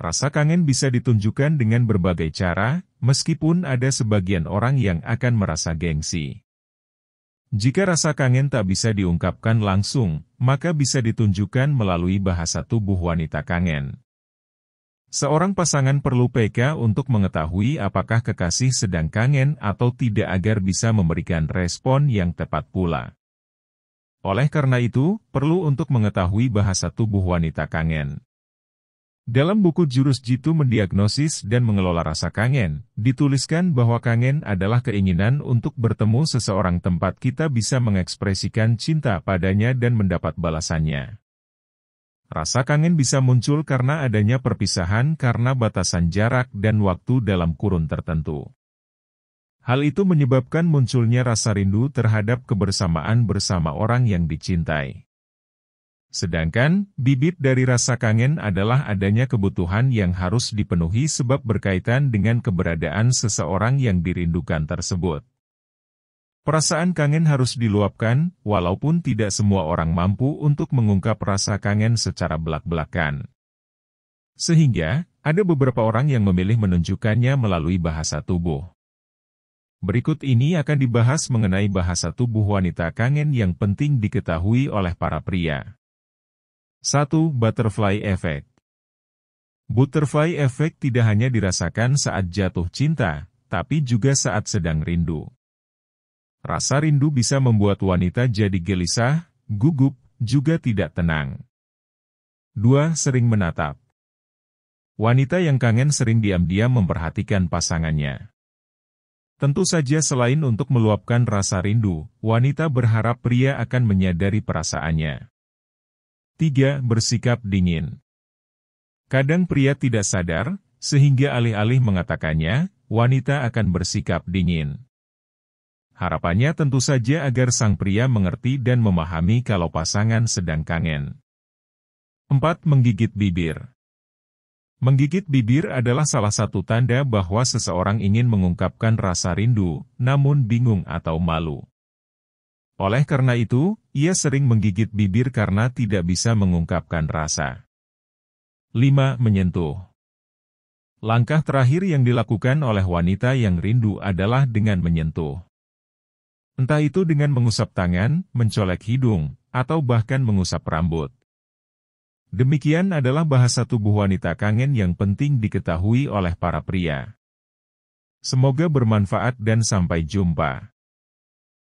Rasa kangen bisa ditunjukkan dengan berbagai cara, meskipun ada sebagian orang yang akan merasa gengsi. Jika rasa kangen tak bisa diungkapkan langsung, maka bisa ditunjukkan melalui bahasa tubuh wanita kangen. Seorang pasangan perlu PK untuk mengetahui apakah kekasih sedang kangen atau tidak agar bisa memberikan respon yang tepat pula. Oleh karena itu, perlu untuk mengetahui bahasa tubuh wanita kangen. Dalam buku Jurus Jitu Mendiagnosis dan Mengelola Rasa Kangen, dituliskan bahwa kangen adalah keinginan untuk bertemu seseorang tempat kita bisa mengekspresikan cinta padanya dan mendapat balasannya. Rasa kangen bisa muncul karena adanya perpisahan karena batasan jarak dan waktu dalam kurun tertentu. Hal itu menyebabkan munculnya rasa rindu terhadap kebersamaan bersama orang yang dicintai. Sedangkan, bibit dari rasa kangen adalah adanya kebutuhan yang harus dipenuhi sebab berkaitan dengan keberadaan seseorang yang dirindukan tersebut. Perasaan kangen harus diluapkan, walaupun tidak semua orang mampu untuk mengungkap rasa kangen secara belak-belakan. Sehingga, ada beberapa orang yang memilih menunjukkannya melalui bahasa tubuh. Berikut ini akan dibahas mengenai bahasa tubuh wanita kangen yang penting diketahui oleh para pria. 1. Butterfly Effect Butterfly Effect tidak hanya dirasakan saat jatuh cinta, tapi juga saat sedang rindu. Rasa rindu bisa membuat wanita jadi gelisah, gugup, juga tidak tenang. 2. Sering menatap Wanita yang kangen sering diam-diam memperhatikan pasangannya. Tentu saja selain untuk meluapkan rasa rindu, wanita berharap pria akan menyadari perasaannya. 3. Bersikap dingin Kadang pria tidak sadar, sehingga alih-alih mengatakannya, wanita akan bersikap dingin. Harapannya tentu saja agar sang pria mengerti dan memahami kalau pasangan sedang kangen. 4. Menggigit bibir Menggigit bibir adalah salah satu tanda bahwa seseorang ingin mengungkapkan rasa rindu, namun bingung atau malu. Oleh karena itu, ia sering menggigit bibir karena tidak bisa mengungkapkan rasa. 5. Menyentuh Langkah terakhir yang dilakukan oleh wanita yang rindu adalah dengan menyentuh. Entah itu dengan mengusap tangan, mencolek hidung, atau bahkan mengusap rambut. Demikian adalah bahasa tubuh wanita kangen yang penting diketahui oleh para pria. Semoga bermanfaat dan sampai jumpa.